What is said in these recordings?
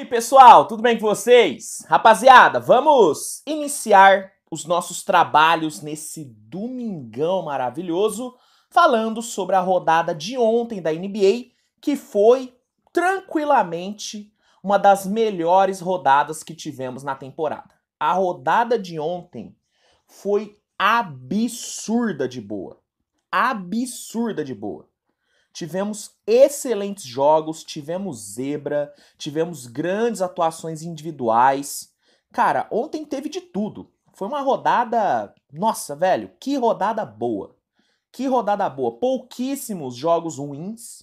E pessoal, tudo bem com vocês? Rapaziada, vamos iniciar os nossos trabalhos nesse domingão maravilhoso, falando sobre a rodada de ontem da NBA, que foi tranquilamente uma das melhores rodadas que tivemos na temporada. A rodada de ontem foi absurda de boa. Absurda de boa. Tivemos excelentes jogos, tivemos zebra, tivemos grandes atuações individuais. Cara, ontem teve de tudo. Foi uma rodada. Nossa, velho, que rodada boa! Que rodada boa! Pouquíssimos jogos ruins.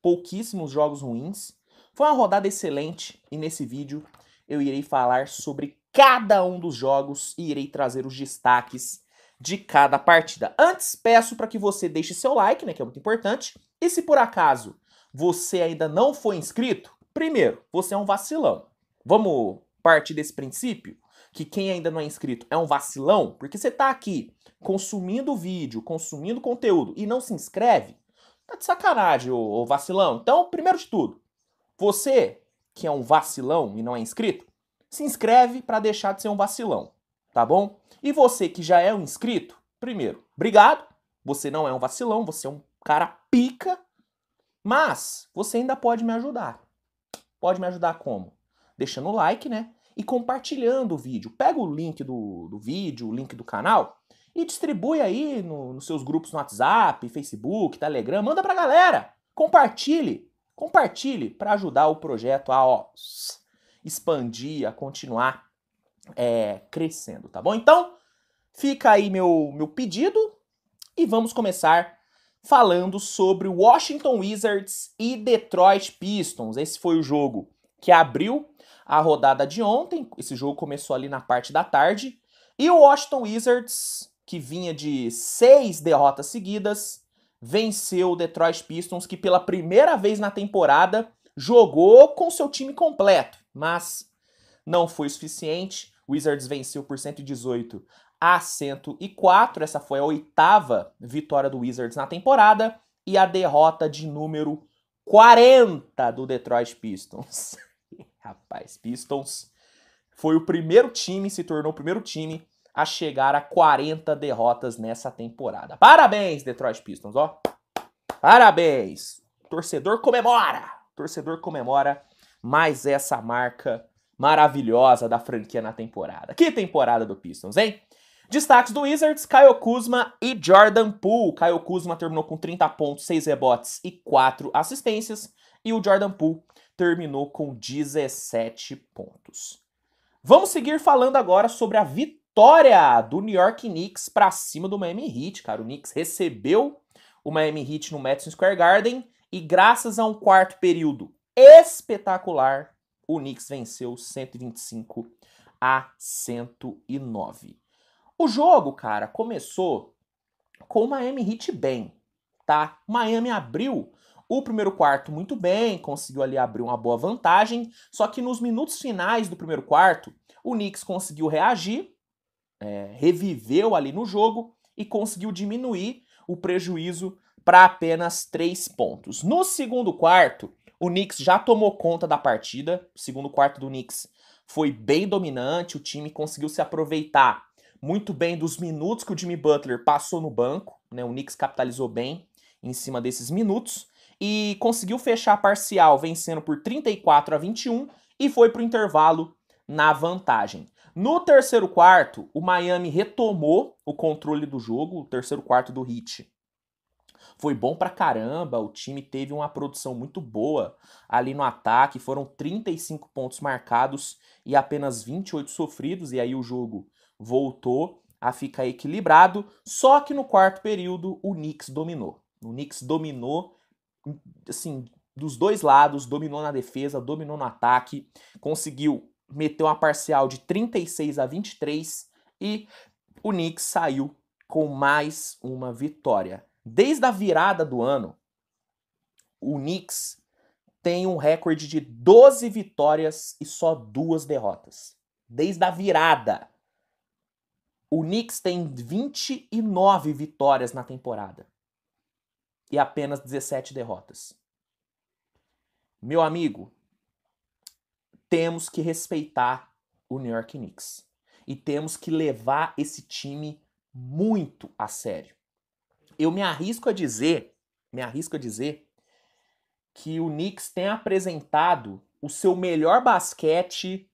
Pouquíssimos jogos ruins. Foi uma rodada excelente e nesse vídeo eu irei falar sobre cada um dos jogos e irei trazer os destaques de cada partida. Antes, peço para que você deixe seu like, né, que é muito importante. E se por acaso você ainda não foi inscrito, primeiro, você é um vacilão. Vamos partir desse princípio que quem ainda não é inscrito é um vacilão, porque você está aqui consumindo vídeo, consumindo conteúdo e não se inscreve, tá de sacanagem, ô, ô vacilão. Então, primeiro de tudo, você que é um vacilão e não é inscrito, se inscreve para deixar de ser um vacilão tá bom? E você que já é um inscrito, primeiro, obrigado. Você não é um vacilão, você é um cara pica, mas você ainda pode me ajudar. Pode me ajudar como? Deixando o like, né? E compartilhando o vídeo. Pega o link do, do vídeo, o link do canal e distribui aí no, nos seus grupos no WhatsApp, Facebook, Telegram. Manda pra galera. Compartilhe. Compartilhe para ajudar o projeto a ó, expandir, a continuar é, crescendo, tá bom? Então, fica aí meu, meu pedido e vamos começar falando sobre Washington Wizards e Detroit Pistons. Esse foi o jogo que abriu a rodada de ontem. Esse jogo começou ali na parte da tarde. E o Washington Wizards, que vinha de seis derrotas seguidas, venceu o Detroit Pistons, que pela primeira vez na temporada jogou com seu time completo, mas não foi o suficiente. Wizards venceu por 118 a 104. Essa foi a oitava vitória do Wizards na temporada e a derrota de número 40 do Detroit Pistons. Rapaz, Pistons foi o primeiro time, se tornou o primeiro time a chegar a 40 derrotas nessa temporada. Parabéns, Detroit Pistons, ó. Parabéns. torcedor comemora. torcedor comemora mais essa marca maravilhosa da franquia na temporada. Que temporada do Pistons, hein? Destaques do Wizards, Caio Kuzma e Jordan Poole. Caio Kuzma terminou com 30 pontos, 6 rebotes e 4 assistências. E o Jordan Poole terminou com 17 pontos. Vamos seguir falando agora sobre a vitória do New York Knicks para cima do Miami Heat, cara. O Knicks recebeu o Miami Heat no Madison Square Garden e graças a um quarto período espetacular, o Knicks venceu 125 a 109. O jogo, cara, começou com o Miami Heat bem, tá? Miami abriu o primeiro quarto muito bem, conseguiu ali abrir uma boa vantagem, só que nos minutos finais do primeiro quarto, o Knicks conseguiu reagir, é, reviveu ali no jogo e conseguiu diminuir o prejuízo para apenas três pontos. No segundo quarto, o Knicks já tomou conta da partida. O segundo quarto do Knicks foi bem dominante. O time conseguiu se aproveitar muito bem dos minutos que o Jimmy Butler passou no banco. Né? O Knicks capitalizou bem em cima desses minutos e conseguiu fechar a parcial vencendo por 34 a 21 e foi para o intervalo na vantagem. No terceiro quarto, o Miami retomou o controle do jogo. O terceiro quarto do Heat foi bom pra caramba. O time teve uma produção muito boa ali no ataque. Foram 35 pontos marcados e apenas 28 sofridos. E aí o jogo voltou a ficar equilibrado. Só que no quarto período o Knicks dominou. O Knicks dominou, assim, dos dois lados, dominou na defesa, dominou no ataque, conseguiu meter uma parcial de 36 a 23 e o Knicks saiu com mais uma vitória. Desde a virada do ano, o Knicks tem um recorde de 12 vitórias e só duas derrotas. Desde a virada. O Knicks tem 29 vitórias na temporada e apenas 17 derrotas. Meu amigo, temos que respeitar o New York Knicks e temos que levar esse time muito a sério eu me arrisco a dizer, me arrisco a dizer que o Knicks tem apresentado o seu melhor basquete,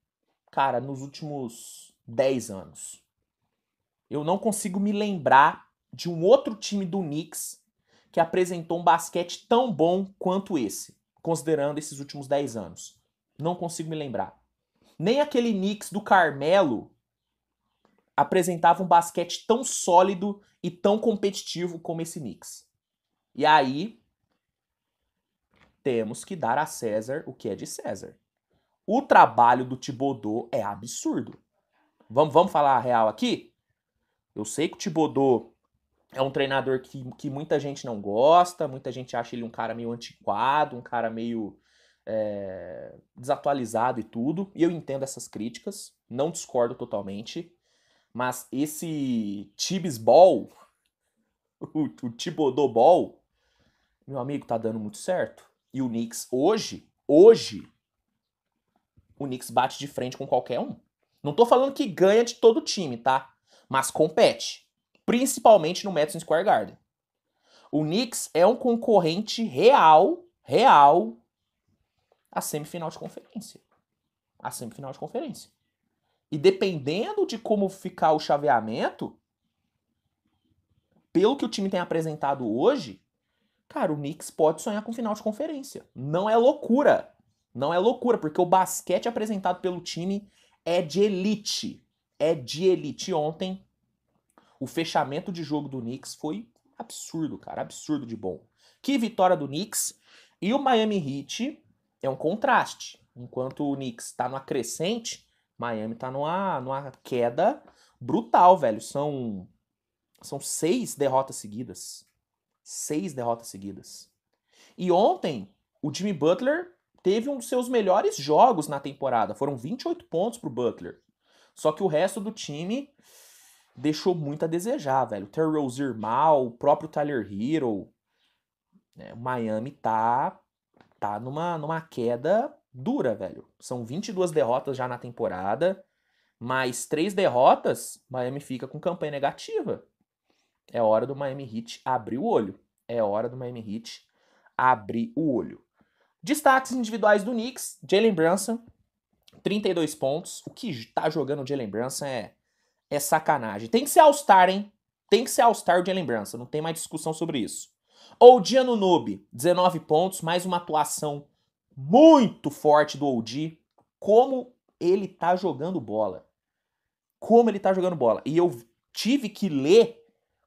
cara, nos últimos 10 anos. Eu não consigo me lembrar de um outro time do Knicks que apresentou um basquete tão bom quanto esse, considerando esses últimos 10 anos. Não consigo me lembrar. Nem aquele Knicks do Carmelo apresentava um basquete tão sólido e tão competitivo como esse Knicks. E aí temos que dar a César o que é de César. O trabalho do Tibodô é absurdo. Vamos, vamos falar a real aqui? Eu sei que o Tibodô é um treinador que, que muita gente não gosta, muita gente acha ele um cara meio antiquado, um cara meio é, desatualizado e tudo. E eu entendo essas críticas, não discordo totalmente. Mas esse Tibis Ball, o, o Tibodô Ball, meu amigo, tá dando muito certo. E o Knicks hoje, hoje, o Knicks bate de frente com qualquer um. Não tô falando que ganha de todo time, tá? Mas compete. Principalmente no Madison Square Garden. O Knicks é um concorrente real, real, à semifinal de conferência. À semifinal de conferência. E dependendo de como ficar o chaveamento, pelo que o time tem apresentado hoje, cara, o Knicks pode sonhar com final de conferência. Não é loucura. Não é loucura, porque o basquete apresentado pelo time é de elite. É de elite. Ontem, o fechamento de jogo do Knicks foi absurdo, cara. Absurdo de bom. Que vitória do Knicks. E o Miami Heat é um contraste. Enquanto o Knicks está no acrescente, Miami tá numa, numa queda brutal, velho. São, são seis derrotas seguidas. Seis derrotas seguidas. E ontem, o Jimmy Butler teve um dos seus melhores jogos na temporada. Foram 28 pontos pro Butler. Só que o resto do time deixou muito a desejar, velho. Terry Rozier mal, o próprio Tyler Hero. Né? O Miami tá, tá numa, numa queda dura, velho. São 22 derrotas já na temporada, mais três derrotas, Miami fica com campanha negativa. É hora do Miami Heat abrir o olho. É hora do Miami Heat abrir o olho. Destaques individuais do Knicks, Jalen Brunson, 32 pontos. O que tá jogando o Jalen Brunson é, é sacanagem. Tem que ser All-Star, hein? Tem que ser All-Star o Jalen Brunson, não tem mais discussão sobre isso. Ou Diano Noob, 19 pontos, mais uma atuação muito forte do Oldie, como ele tá jogando bola. Como ele tá jogando bola. E eu tive que ler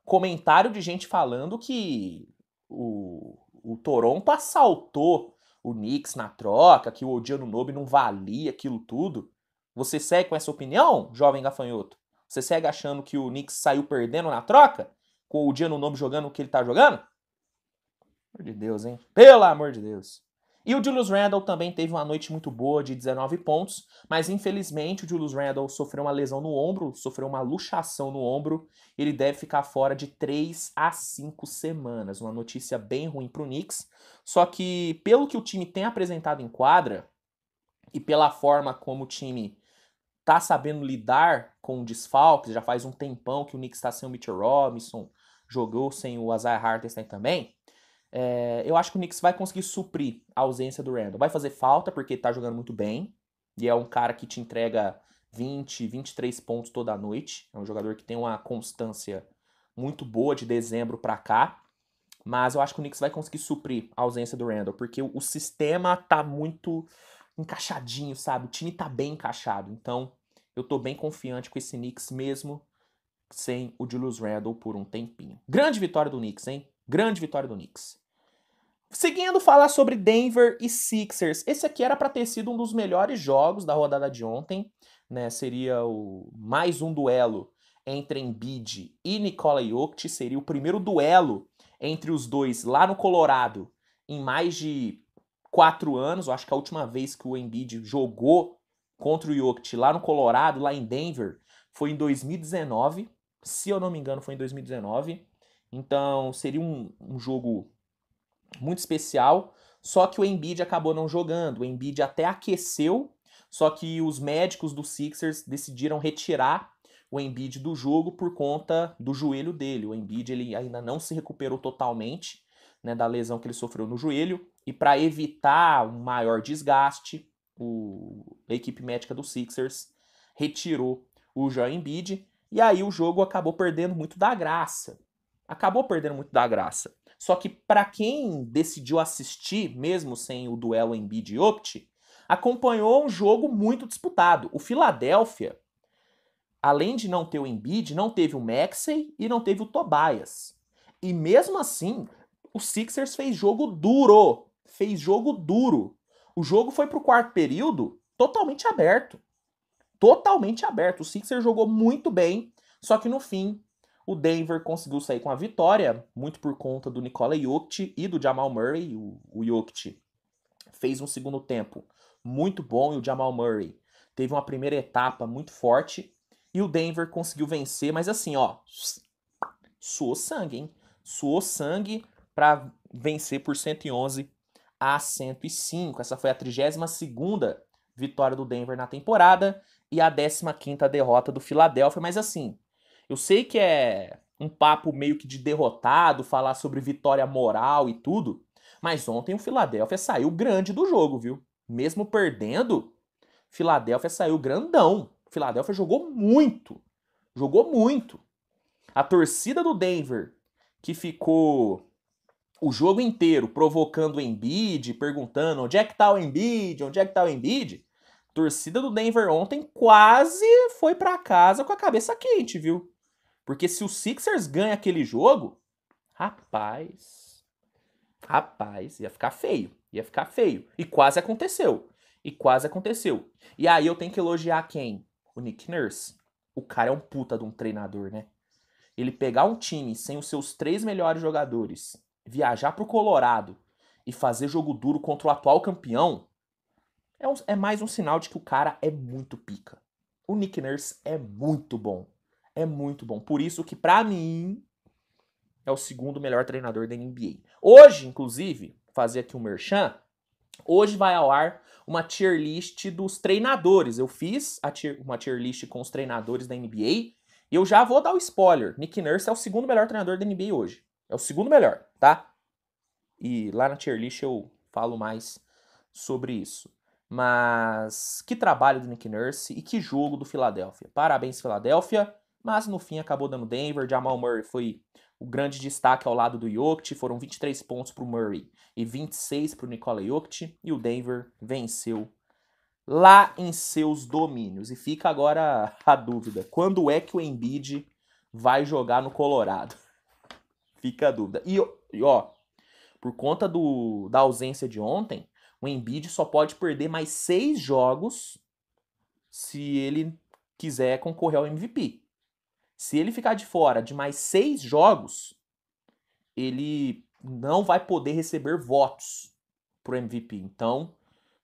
comentário de gente falando que o, o Toronto assaltou o Knicks na troca, que o Odiano Nobe não valia aquilo tudo. Você segue com essa opinião, jovem gafanhoto? Você segue achando que o Knicks saiu perdendo na troca? Com o Odiano Nobe jogando o que ele tá jogando? Pelo amor de Deus, hein? Pelo amor de Deus. E o Julius Randle também teve uma noite muito boa de 19 pontos, mas infelizmente o Julius Randle sofreu uma lesão no ombro, sofreu uma luxação no ombro, ele deve ficar fora de 3 a 5 semanas, uma notícia bem ruim para o Knicks. Só que pelo que o time tem apresentado em quadra e pela forma como o time tá sabendo lidar com o desfalque, já faz um tempão que o Knicks está sem o Mitchell Robinson, jogou sem o Isaiah Hartenstein também, é, eu acho que o Knicks vai conseguir suprir a ausência do Randall. Vai fazer falta porque ele tá jogando muito bem. E é um cara que te entrega 20, 23 pontos toda noite. É um jogador que tem uma constância muito boa de dezembro para cá. Mas eu acho que o Knicks vai conseguir suprir a ausência do Randall, porque o, o sistema tá muito encaixadinho, sabe? O time tá bem encaixado. Então, eu tô bem confiante com esse Knicks mesmo sem o Julius Randle por um tempinho. Grande vitória do Knicks, hein? Grande vitória do Knicks. Seguindo falar sobre Denver e Sixers. Esse aqui era para ter sido um dos melhores jogos da rodada de ontem, né? Seria o mais um duelo entre Embiid e Nikola Jokic, seria o primeiro duelo entre os dois lá no Colorado em mais de quatro anos. Eu acho que a última vez que o Embiid jogou contra o Jokic lá no Colorado, lá em Denver, foi em 2019. Se eu não me engano, foi em 2019. Então seria um, um jogo muito especial, só que o Embiid acabou não jogando. O Embiid até aqueceu, só que os médicos do Sixers decidiram retirar o Embiid do jogo por conta do joelho dele. O Embiid ele ainda não se recuperou totalmente né, da lesão que ele sofreu no joelho e para evitar um maior desgaste, o, a equipe médica do Sixers retirou o Joel Embiid e aí o jogo acabou perdendo muito da graça. Acabou perdendo muito da graça. Só que para quem decidiu assistir, mesmo sem o duelo Embiid e Opt, acompanhou um jogo muito disputado. O Philadelphia, além de não ter o Embiid, não teve o Maxey e não teve o Tobias. E mesmo assim, o Sixers fez jogo duro, fez jogo duro. O jogo foi para o quarto período totalmente aberto. Totalmente aberto. O Sixers jogou muito bem, só que no fim o Denver conseguiu sair com a vitória, muito por conta do Nikola Jokic e do Jamal Murray. O, o Jokic fez um segundo tempo muito bom e o Jamal Murray teve uma primeira etapa muito forte. E o Denver conseguiu vencer, mas assim, ó, suou sangue, hein? Suou sangue para vencer por 111 a 105. Essa foi a 32ª vitória do Denver na temporada e a 15ª derrota do Philadelphia, mas assim, eu sei que é um papo meio que de derrotado, falar sobre vitória moral e tudo, mas ontem o Philadelphia saiu grande do jogo, viu? Mesmo perdendo, Philadelphia saiu grandão. Philadelphia jogou muito. Jogou muito. A torcida do Denver, que ficou o jogo inteiro provocando o Embiid, perguntando onde é que tá o Embiid, onde é que tá o Embiid, torcida do Denver ontem quase foi para casa com a cabeça quente, viu? Porque se o Sixers ganha aquele jogo, rapaz, rapaz, ia ficar feio, ia ficar feio. E quase aconteceu. E quase aconteceu. E aí eu tenho que elogiar quem? O Nick Nurse. O cara é um puta de um treinador, né? Ele pegar um time sem os seus três melhores jogadores, viajar pro Colorado e fazer jogo duro contra o atual campeão, é, um, é mais um sinal de que o cara é muito pica. O Nick Nurse é muito bom é muito bom. Por isso que, para mim, é o segundo melhor treinador da NBA. Hoje, inclusive, fazer aqui o um merchan, hoje vai ao ar uma tier list dos treinadores. Eu fiz tier, uma tier list com os treinadores da NBA e eu já vou dar o spoiler. Nick Nurse é o segundo melhor treinador da NBA hoje. É o segundo melhor, tá? E lá na tier list eu falo mais sobre isso. Mas que trabalho do Nick Nurse e que jogo do Filadélfia. Parabéns, Filadélfia mas no fim acabou dando Denver. Jamal Murray foi o grande destaque ao lado do Jokic, foram 23 pontos para o Murray e 26 para o Nikola Jokic, e o Denver venceu lá em seus domínios. E fica agora a dúvida, quando é que o Embiid vai jogar no Colorado? Fica a dúvida. E, e ó, por conta do, da ausência de ontem, o Embiid só pode perder mais seis jogos se ele quiser concorrer ao MVP. Se ele ficar de fora de mais seis jogos, ele não vai poder receber votos pro MVP. Então,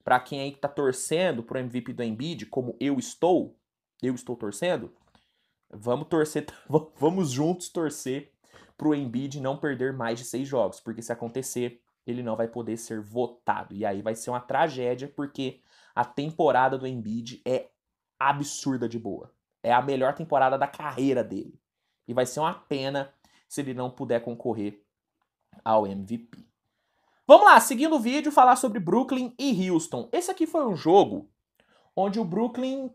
para quem aí está tá torcendo pro MVP do Embiid, como eu estou, eu estou torcendo, vamos torcer, vamos juntos torcer pro Embiid não perder mais de seis jogos, porque se acontecer, ele não vai poder ser votado. E aí vai ser uma tragédia, porque a temporada do Embiid é absurda de boa. É a melhor temporada da carreira dele. E vai ser uma pena se ele não puder concorrer ao MVP. Vamos lá, seguindo o vídeo, falar sobre Brooklyn e Houston. Esse aqui foi um jogo onde o Brooklyn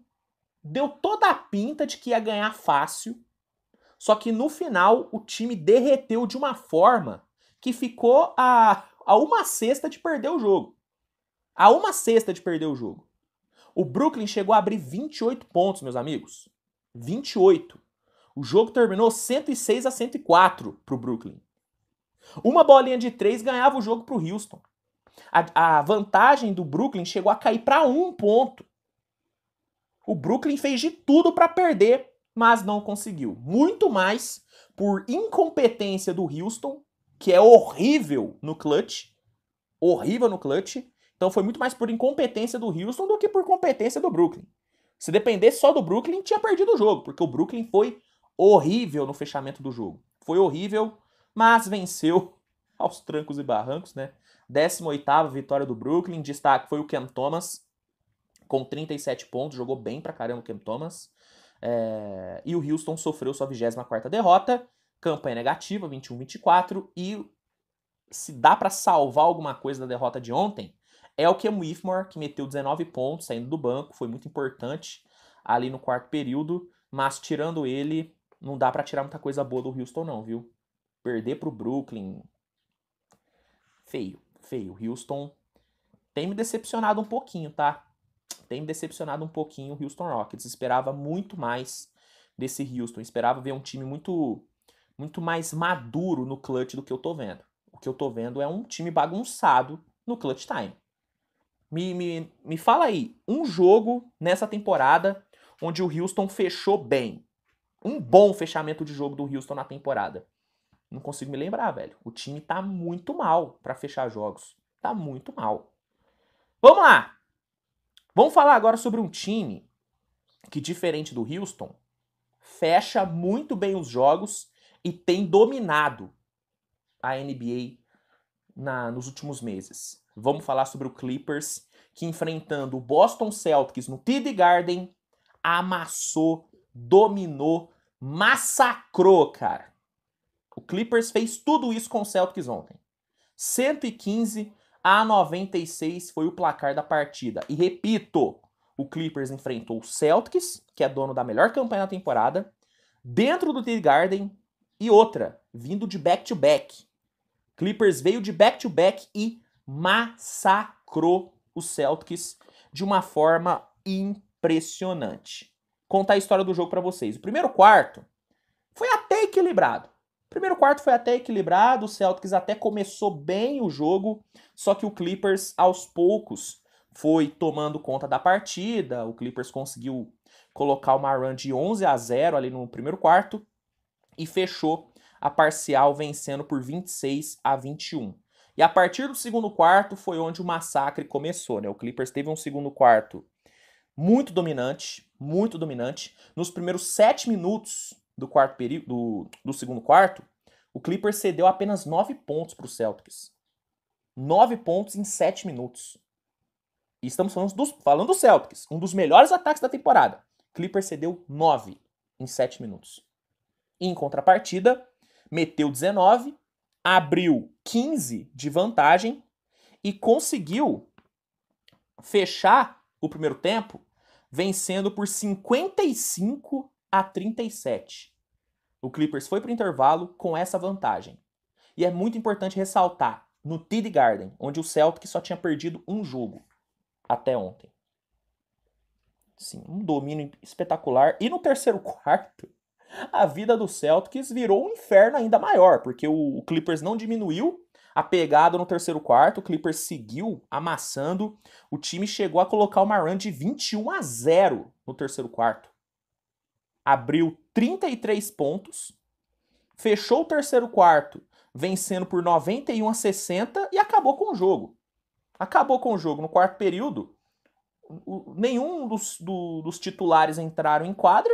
deu toda a pinta de que ia ganhar fácil, só que no final o time derreteu de uma forma que ficou a, a uma sexta de perder o jogo. A uma sexta de perder o jogo. O Brooklyn chegou a abrir 28 pontos, meus amigos. 28. O jogo terminou 106 a 104 para o Brooklyn. Uma bolinha de três ganhava o jogo para o Houston. A, a, vantagem do Brooklyn chegou a cair para um ponto. O Brooklyn fez de tudo para perder, mas não conseguiu. Muito mais por incompetência do Houston, que é horrível no clutch, horrível no clutch. Então foi muito mais por incompetência do Houston do que por competência do Brooklyn. Se dependesse só do Brooklyn, tinha perdido o jogo, porque o Brooklyn foi horrível no fechamento do jogo. Foi horrível, mas venceu aos trancos e barrancos, né? 18ª vitória do Brooklyn, destaque foi o Cam Thomas, com 37 pontos, jogou bem pra caramba o Cam Thomas. É... E o Houston sofreu sua 24ª derrota, campanha negativa, 21-24, e se dá para salvar alguma coisa da derrota de ontem, Elkem é Whitmore, que meteu 19 pontos saindo do banco, foi muito importante ali no quarto período, mas tirando ele, não dá para tirar muita coisa boa do Houston não, viu? Perder pro Brooklyn, feio, feio. Houston tem me decepcionado um pouquinho, tá? Tem me decepcionado um pouquinho o Houston Rockets. Esperava muito mais desse Houston. Esperava ver um time muito muito mais maduro no clutch do que eu tô vendo. O que eu tô vendo é um time bagunçado no clutch time. Me, me, me fala aí, um jogo nessa temporada onde o Houston fechou bem. Um bom fechamento de jogo do Houston na temporada. Não consigo me lembrar, velho. O time tá muito mal para fechar jogos. Tá muito mal. Vamos lá! Vamos falar agora sobre um time que, diferente do Houston, fecha muito bem os jogos e tem dominado a NBA na, nos últimos meses. Vamos falar sobre o Clippers, que enfrentando o Boston Celtics no TD Garden, amassou, dominou, massacrou, cara. O Clippers fez tudo isso com o Celtics ontem. 115 a 96 foi o placar da partida. E repito, o Clippers enfrentou o Celtics, que é dono da melhor campanha da temporada, dentro do TD Garden e outra, vindo de back-to-back. -back. Clippers veio de back-to-back -back e massacrou o Celtics de uma forma impressionante. Contar a história do jogo para vocês. O primeiro quarto foi até equilibrado. O primeiro quarto foi até equilibrado, o Celtics até começou bem o jogo, só que o Clippers aos poucos foi tomando conta da partida. O Clippers conseguiu colocar uma run de 11 a 0 ali no primeiro quarto e fechou a parcial vencendo por 26 a 21. E a partir do segundo quarto foi onde o massacre começou, né? O Clippers teve um segundo quarto muito dominante, muito dominante. Nos primeiros sete minutos do quarto período, do, segundo quarto, o Clippers cedeu apenas nove pontos para o Celtics. Nove pontos em sete minutos. E estamos falando, dos, falando do Celtics, um dos melhores ataques da temporada. Clippers cedeu nove em sete minutos. Em contrapartida, meteu 19 abriu 15 de vantagem e conseguiu fechar o primeiro tempo vencendo por 55 a 37. O Clippers foi para o intervalo com essa vantagem. E é muito importante ressaltar no TD Garden, onde o Celtic só tinha perdido um jogo até ontem. Sim, um domínio espetacular. E no terceiro quarto, a vida do Celtics virou um inferno ainda maior, porque o Clippers não diminuiu a pegada no terceiro quarto, o Clippers seguiu amassando, o time chegou a colocar uma run de 21 a 0 no terceiro quarto. Abriu 33 pontos, fechou o terceiro quarto vencendo por 91 a 60 e acabou com o jogo. Acabou com o jogo no quarto período. Nenhum dos, do, dos titulares entraram em quadra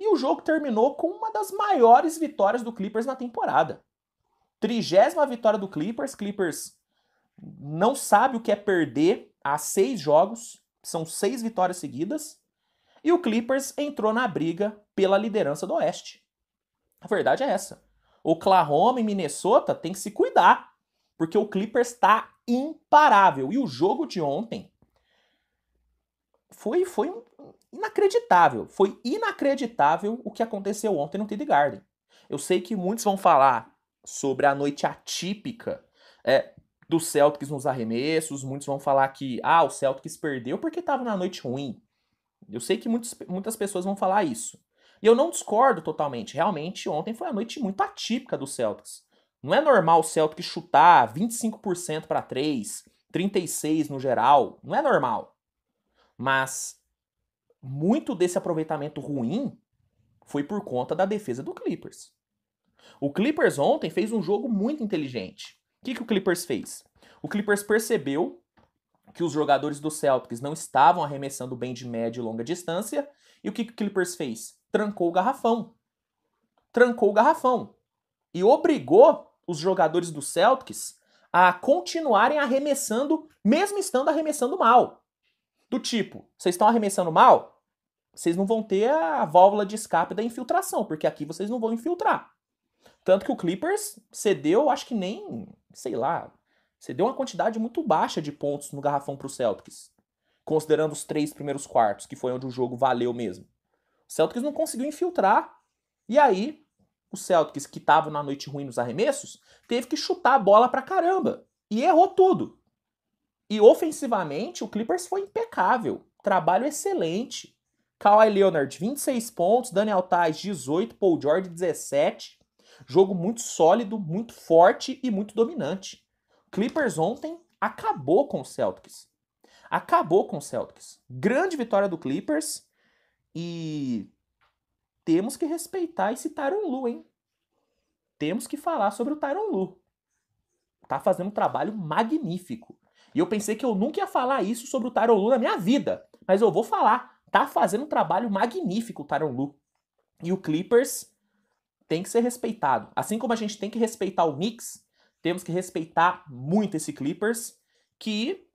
e o jogo terminou com uma das maiores vitórias do Clippers na temporada. Trigésima vitória do Clippers. Clippers não sabe o que é perder há seis jogos. São seis vitórias seguidas. E o Clippers entrou na briga pela liderança do Oeste. A verdade é essa. Oklahoma e Minnesota tem que se cuidar, porque o Clippers está imparável. E o jogo de ontem foi, foi um inacreditável. Foi inacreditável o que aconteceu ontem no TD Garden. Eu sei que muitos vão falar sobre a noite atípica é, do Celtics nos arremessos, muitos vão falar que ah, o Celtics perdeu porque estava na noite ruim. Eu sei que muitos, muitas pessoas vão falar isso. E eu não discordo totalmente. Realmente, ontem foi uma noite muito atípica do Celtics. Não é normal o Celtics chutar 25% para 3, 36 no geral. Não é normal. Mas muito desse aproveitamento ruim foi por conta da defesa do Clippers. O Clippers ontem fez um jogo muito inteligente. O que, que o Clippers fez? O Clippers percebeu que os jogadores do Celtics não estavam arremessando bem de média e longa distância. E o que, que o Clippers fez? Trancou o garrafão. Trancou o garrafão. E obrigou os jogadores do Celtics a continuarem arremessando, mesmo estando arremessando mal do tipo, vocês estão arremessando mal, vocês não vão ter a válvula de escape da infiltração, porque aqui vocês não vão infiltrar. Tanto que o Clippers cedeu, acho que nem, sei lá, cedeu uma quantidade muito baixa de pontos no garrafão para o Celtics, considerando os três primeiros quartos, que foi onde o jogo valeu mesmo. O Celtics não conseguiu infiltrar, e aí o Celtics, que estava na noite ruim nos arremessos, teve que chutar a bola para caramba, e errou tudo. E ofensivamente, o Clippers foi impecável. Trabalho excelente. Kawhi Leonard, 26 pontos. Daniel Tais, 18. Paul George, 17. Jogo muito sólido, muito forte e muito dominante. Clippers ontem acabou com o Celtics. Acabou com o Celtics. Grande vitória do Clippers. E temos que respeitar esse Tyron Lu, hein? Temos que falar sobre o Tyron Lu. Tá fazendo um trabalho magnífico. E eu pensei que eu nunca ia falar isso sobre o Tyron Lu na minha vida, mas eu vou falar. Tá fazendo um trabalho magnífico o Tyron Lu. E o Clippers tem que ser respeitado. Assim como a gente tem que respeitar o Knicks, temos que respeitar muito esse Clippers, que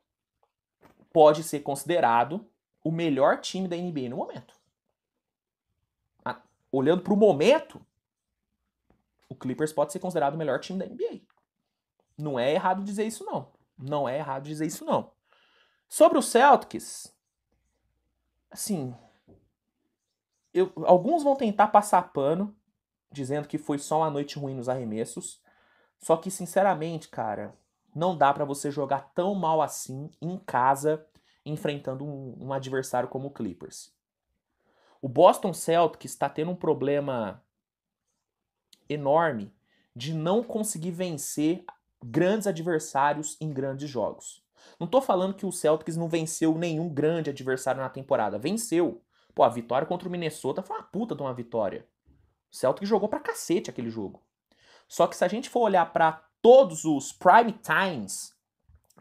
pode ser considerado o melhor time da NBA no momento. Olhando para o momento, o Clippers pode ser considerado o melhor time da NBA. Não é errado dizer isso, não. Não é errado dizer isso, não. Sobre o Celtics, assim, eu, alguns vão tentar passar pano, dizendo que foi só uma noite ruim nos arremessos. Só que, sinceramente, cara, não dá para você jogar tão mal assim em casa, enfrentando um, um adversário como o Clippers. O Boston Celtics está tendo um problema enorme de não conseguir vencer grandes adversários em grandes jogos. Não estou falando que o Celtics não venceu nenhum grande adversário na temporada. Venceu. Pô, a vitória contra o Minnesota foi uma puta de uma vitória. O Celtics jogou pra cacete aquele jogo. Só que se a gente for olhar para todos os prime times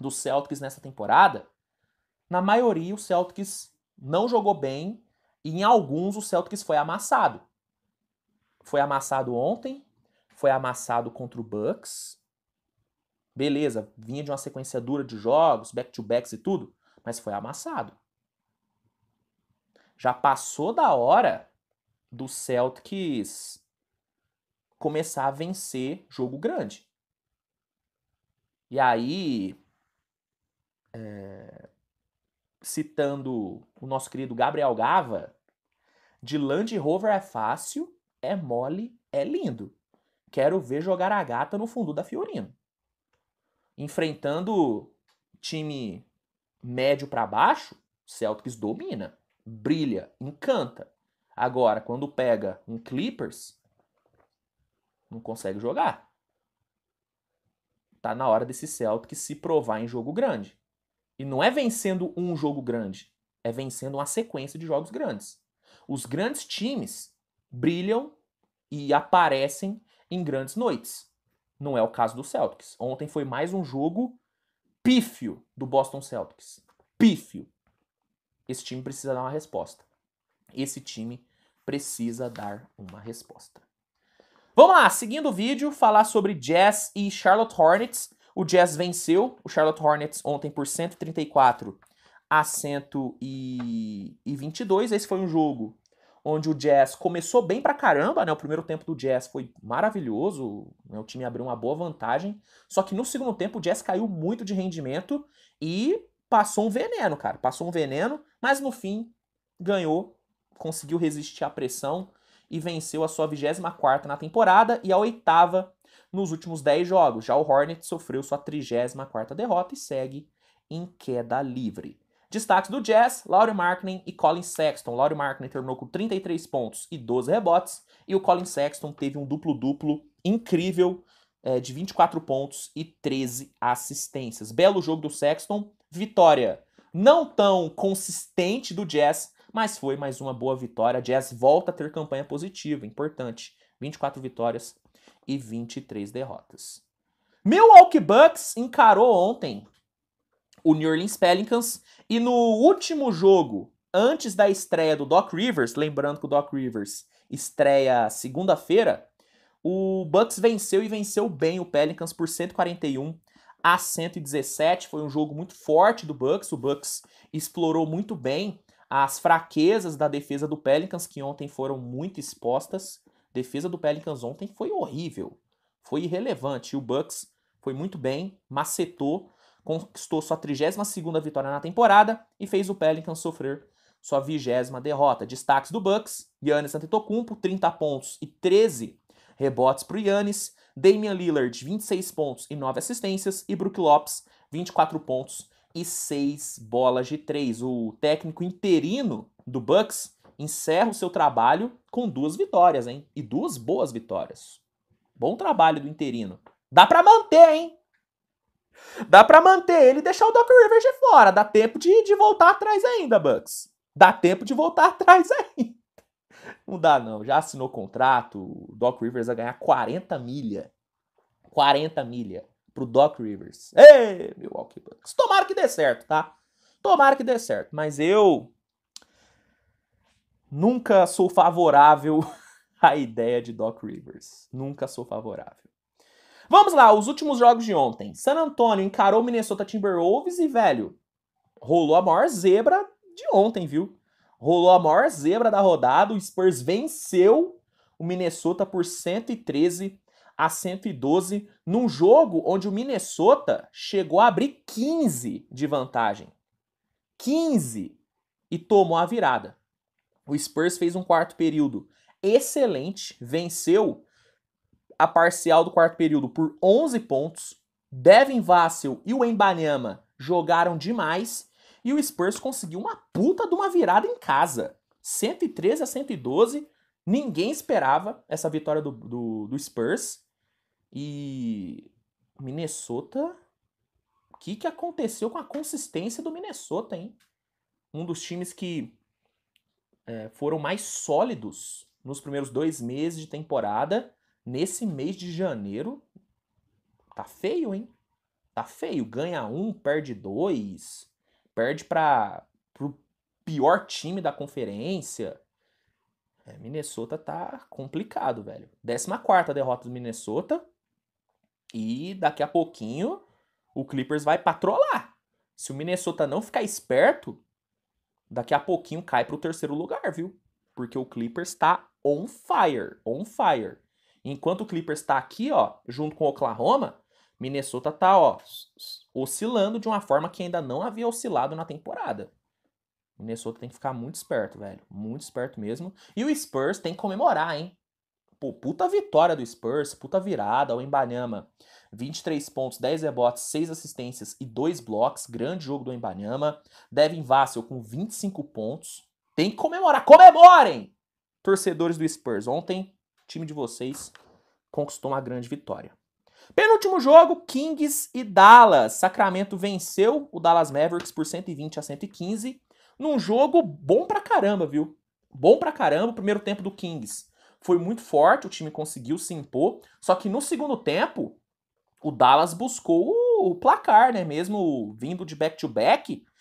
do Celtics nessa temporada, na maioria o Celtics não jogou bem e em alguns o Celtics foi amassado. Foi amassado ontem, foi amassado contra o Bucks, Beleza, vinha de uma sequência dura de jogos, back-to-backs e tudo, mas foi amassado. Já passou da hora do Celtics começar a vencer jogo grande. E aí, é, citando o nosso querido Gabriel Gava, de Land Rover é fácil, é mole, é lindo. Quero ver jogar a gata no fundo da Fiorino enfrentando time médio para baixo, Celtics domina, brilha, encanta. Agora, quando pega um Clippers, não consegue jogar. Tá na hora desse Celtics se provar em jogo grande. E não é vencendo um jogo grande, é vencendo uma sequência de jogos grandes. Os grandes times brilham e aparecem em grandes noites. Não é o caso do Celtics. Ontem foi mais um jogo pífio do Boston Celtics. Pífio. Esse time precisa dar uma resposta. Esse time precisa dar uma resposta. Vamos lá, seguindo o vídeo, falar sobre Jazz e Charlotte Hornets. O Jazz venceu o Charlotte Hornets ontem por 134 a 122. Esse foi um jogo onde o Jazz começou bem pra caramba, né? O primeiro tempo do Jazz foi maravilhoso, né? o time abriu uma boa vantagem. Só que no segundo tempo o Jazz caiu muito de rendimento e passou um veneno, cara. Passou um veneno, mas no fim ganhou, conseguiu resistir à pressão e venceu a sua 24 na temporada e a oitava nos últimos 10 jogos. Já o Hornets sofreu sua 34 derrota e segue em queda livre. Destaques do Jazz, Laurie Markkinen e Colin Sexton. Laurie Markkinen terminou com 33 pontos e 12 rebotes, e o Colin Sexton teve um duplo-duplo incrível é, de 24 pontos e 13 assistências. Belo jogo do Sexton, vitória não tão consistente do Jazz, mas foi mais uma boa vitória. Jazz volta a ter campanha positiva, importante. 24 vitórias e 23 derrotas. Milwaukee Bucks encarou ontem o New Orleans Pelicans. E no último jogo, antes da estreia do Doc Rivers, lembrando que o Doc Rivers estreia segunda-feira, o Bucks venceu e venceu bem o Pelicans por 141 a 117. Foi um jogo muito forte do Bucks. O Bucks explorou muito bem as fraquezas da defesa do Pelicans, que ontem foram muito expostas. A defesa do Pelicans ontem foi horrível, foi irrelevante. E o Bucks foi muito bem, macetou conquistou sua 32ª vitória na temporada e fez o Pelicans sofrer sua vigésima derrota. Destaques do Bucks, Giannis Antetokounmpo, 30 pontos e 13 rebotes para o Giannis, Damian Lillard, 26 pontos e 9 assistências e Brook Lopes, 24 pontos e 6 bolas de 3. O técnico interino do Bucks encerra o seu trabalho com duas vitórias, hein? E duas boas vitórias. Bom trabalho do interino. Dá para manter, hein? Dá para manter ele e deixar o Doc Rivers de fora. Dá tempo de, de voltar atrás ainda, Bucks. Dá tempo de voltar atrás ainda. Não dá, não. Já assinou contrato. O Doc Rivers vai ganhar 40 milha. 40 milha pro Doc Rivers. Ei, Milwaukee Bucks. Tomara que dê certo, tá? Tomara que dê certo. Mas eu nunca sou favorável à ideia de Doc Rivers. Nunca sou favorável. Vamos lá, os últimos jogos de ontem. San Antonio encarou o Minnesota Timberwolves e, velho, rolou a maior zebra de ontem, viu? Rolou a maior zebra da rodada. O Spurs venceu o Minnesota por 113 a 112 num jogo onde o Minnesota chegou a abrir 15 de vantagem. 15 e tomou a virada. O Spurs fez um quarto período excelente, venceu a parcial do quarto período por 11 pontos. Devin Vassell e o Embanyama jogaram demais. E o Spurs conseguiu uma puta de uma virada em casa. 113 a 112. Ninguém esperava essa vitória do, do, do Spurs. E Minnesota. O que, que aconteceu com a consistência do Minnesota, hein? Um dos times que é, foram mais sólidos nos primeiros dois meses de temporada Nesse mês de janeiro, tá feio, hein? Tá feio. Ganha um, perde dois, perde para pro pior time da conferência. É, Minnesota tá complicado, velho. 14 derrota do Minnesota. E daqui a pouquinho o Clippers vai patrolar. Se o Minnesota não ficar esperto, daqui a pouquinho cai pro terceiro lugar, viu? Porque o Clippers tá on fire, on fire. Enquanto o Clippers está aqui, ó, junto com o Oklahoma, Minnesota tá, ó, oscilando de uma forma que ainda não havia oscilado na temporada. Minnesota tem que ficar muito esperto, velho. Muito esperto mesmo. E o Spurs tem que comemorar, hein? Pô, puta vitória do Spurs, puta virada. O Embanhama, 23 pontos, 10 rebotes, 6 assistências e 2 blocos. Grande jogo do Embanhama. Devin Vassell com 25 pontos. Tem que comemorar. Comemorem! Torcedores do Spurs. Ontem time de vocês conquistou uma grande vitória. Penúltimo jogo, Kings e Dallas. Sacramento venceu o Dallas Mavericks por 120 a 115, num jogo bom pra caramba, viu? Bom pra caramba o primeiro tempo do Kings. Foi muito forte, o time conseguiu se impor, só que no segundo tempo, o Dallas buscou o placar, né? Mesmo vindo de back-to-back, back to back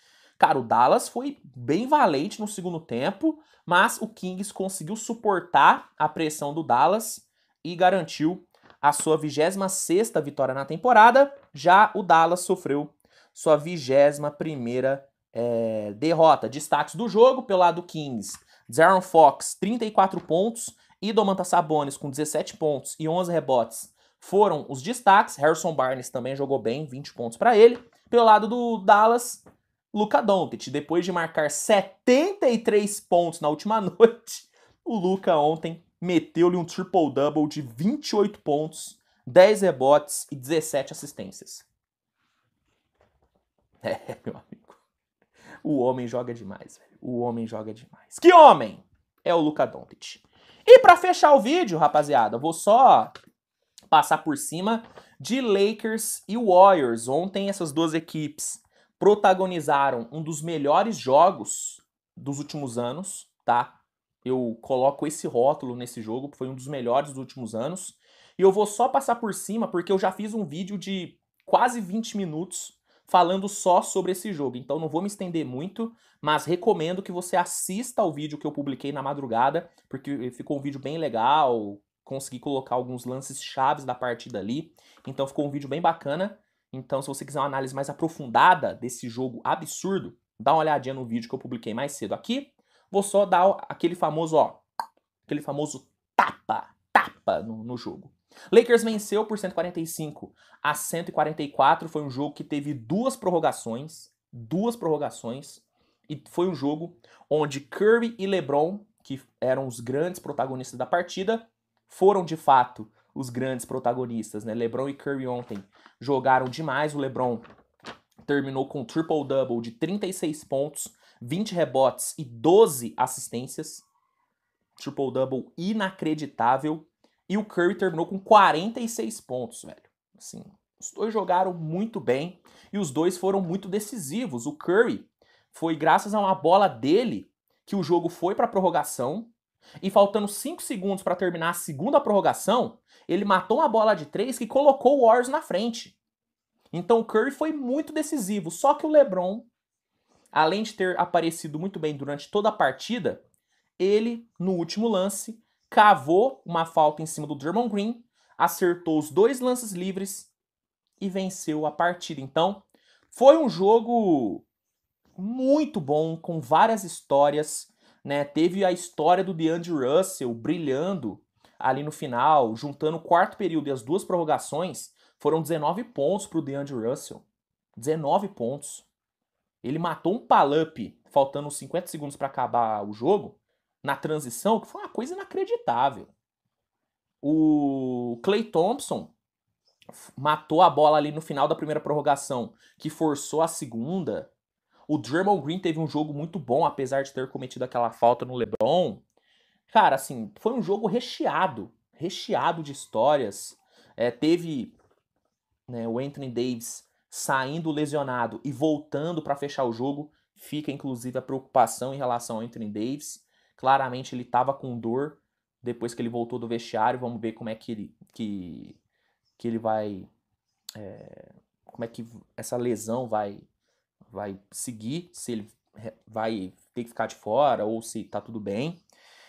cara, o Dallas foi bem valente no segundo tempo, mas o Kings conseguiu suportar a pressão do Dallas e garantiu a sua 26ª vitória na temporada. Já o Dallas sofreu sua 21ª é, eh, derrota. Destaques do jogo pelo lado do Kings. Zaron Fox, 34 pontos. E Domantas Sabonis, com 17 pontos e 11 rebotes, foram os destaques. Harrison Barnes também jogou bem, 20 pontos para ele. Pelo lado do Dallas, Luka Doncic. Depois de marcar 73 pontos na última noite, o Luka ontem meteu-lhe um triple-double de 28 pontos, 10 rebotes e 17 assistências. É, meu amigo. O homem joga demais, velho. O homem joga demais. Que homem é o Luka Doncic? E para fechar o vídeo, rapaziada, vou só passar por cima de Lakers e Warriors. Ontem essas duas equipes protagonizaram um dos melhores jogos dos últimos anos, tá? Eu coloco esse rótulo nesse jogo, foi um dos melhores dos últimos anos. E eu vou só passar por cima porque eu já fiz um vídeo de quase 20 minutos falando só sobre esse jogo. Então não vou me estender muito, mas recomendo que você assista ao vídeo que eu publiquei na madrugada, porque ficou um vídeo bem legal, consegui colocar alguns lances chaves da partida ali. Então ficou um vídeo bem bacana. Então, se você quiser uma análise mais aprofundada desse jogo absurdo, dá uma olhadinha no vídeo que eu publiquei mais cedo aqui. Vou só dar aquele famoso, ó, aquele famoso tapa, tapa no, no jogo. Lakers venceu por 145 a 144, foi um jogo que teve duas prorrogações, duas prorrogações, e foi um jogo onde Curry e LeBron, que eram os grandes protagonistas da partida, foram de fato os grandes protagonistas, né? LeBron e Curry ontem jogaram demais. O LeBron terminou com um triple-double de 36 pontos, 20 rebotes e 12 assistências. Triple-double inacreditável. E o Curry terminou com 46 pontos, velho. Assim, os dois jogaram muito bem e os dois foram muito decisivos. O Curry foi graças a uma bola dele que o jogo foi para prorrogação e faltando 5 segundos para terminar a segunda prorrogação, ele matou uma bola de 3 que colocou o Warriors na frente. Então o Curry foi muito decisivo, só que o LeBron, além de ter aparecido muito bem durante toda a partida, ele no último lance cavou uma falta em cima do Draymond Green, acertou os dois lances livres e venceu a partida. Então, foi um jogo muito bom com várias histórias né? Teve a história do DeAndre Russell brilhando ali no final, juntando o quarto período e as duas prorrogações, foram 19 pontos para o DeAndre Russell. 19 pontos. Ele matou um palup, faltando uns 50 segundos para acabar o jogo, na transição, que foi uma coisa inacreditável. O Clay Thompson matou a bola ali no final da primeira prorrogação, que forçou a segunda. O Draymond Green teve um jogo muito bom, apesar de ter cometido aquela falta no LeBron. Cara, assim, foi um jogo recheado, recheado de histórias. É, teve né, o Anthony Davis saindo lesionado e voltando para fechar o jogo. Fica, inclusive, a preocupação em relação ao Anthony Davis. Claramente ele estava com dor depois que ele voltou do vestiário. Vamos ver como é que ele, que, que ele vai... É, como é que essa lesão vai vai seguir, se ele vai ter que ficar de fora ou se tá tudo bem.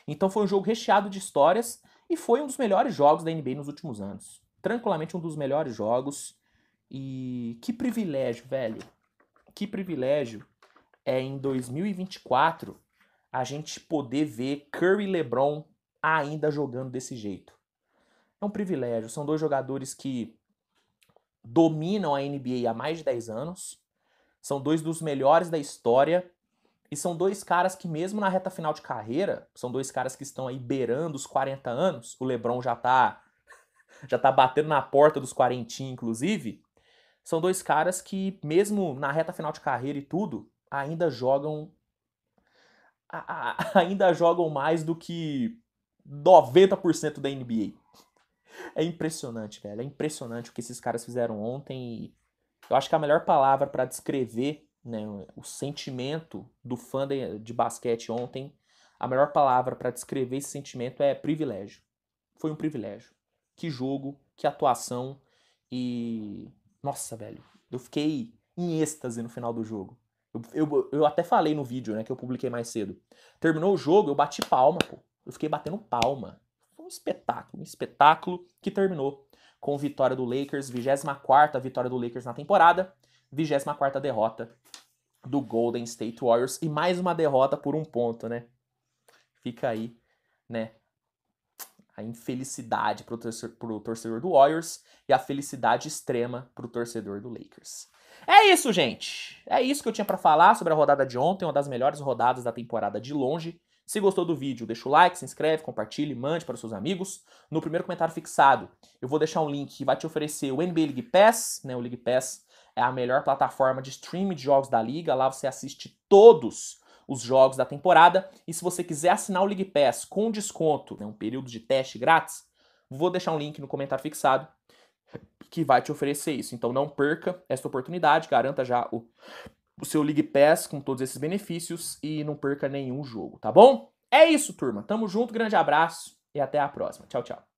Então foi um jogo recheado de histórias e foi um dos melhores jogos da NBA nos últimos anos. Tranquilamente um dos melhores jogos. E que privilégio, velho. Que privilégio é em 2024 a gente poder ver Curry e LeBron ainda jogando desse jeito. É um privilégio. São dois jogadores que dominam a NBA há mais de 10 anos são dois dos melhores da história e são dois caras que, mesmo na reta final de carreira, são dois caras que estão aí beirando os 40 anos. O Lebron já tá, já tá batendo na porta dos 40, inclusive. São dois caras que, mesmo na reta final de carreira e tudo, ainda jogam. A, a, ainda jogam mais do que 90% da NBA. É impressionante, velho. É impressionante o que esses caras fizeram ontem. E eu acho que a melhor palavra para descrever né, o sentimento do fã de, de basquete ontem, a melhor palavra para descrever esse sentimento é privilégio. Foi um privilégio. Que jogo, que atuação e. Nossa, velho, eu fiquei em êxtase no final do jogo. Eu, eu, eu até falei no vídeo, né, que eu publiquei mais cedo. Terminou o jogo, eu bati palma, pô. Eu fiquei batendo palma. Foi um espetáculo, um espetáculo que terminou com vitória do Lakers, 24ª vitória do Lakers na temporada, 24ª derrota do Golden State Warriors e mais uma derrota por um ponto, né? Fica aí, né? A infelicidade pro, torce pro torcedor do Warriors e a felicidade extrema pro torcedor do Lakers. É isso, gente. É isso que eu tinha para falar sobre a rodada de ontem, uma das melhores rodadas da temporada de longe. Se gostou do vídeo, deixa o like, se inscreve, compartilhe, mande para os seus amigos. No primeiro comentário fixado, eu vou deixar um link que vai te oferecer o NBA League Pass, né? O League Pass é a melhor plataforma de streaming de jogos da liga. Lá você assiste todos os jogos da temporada. E se você quiser assinar o League Pass com desconto, né, um período de teste grátis, vou deixar um link no comentário fixado que vai te oferecer isso. Então não perca essa oportunidade, garanta já o o seu League Pass com todos esses benefícios e não perca nenhum jogo, tá bom? É isso, turma. Tamo junto, grande abraço e até a próxima. Tchau, tchau.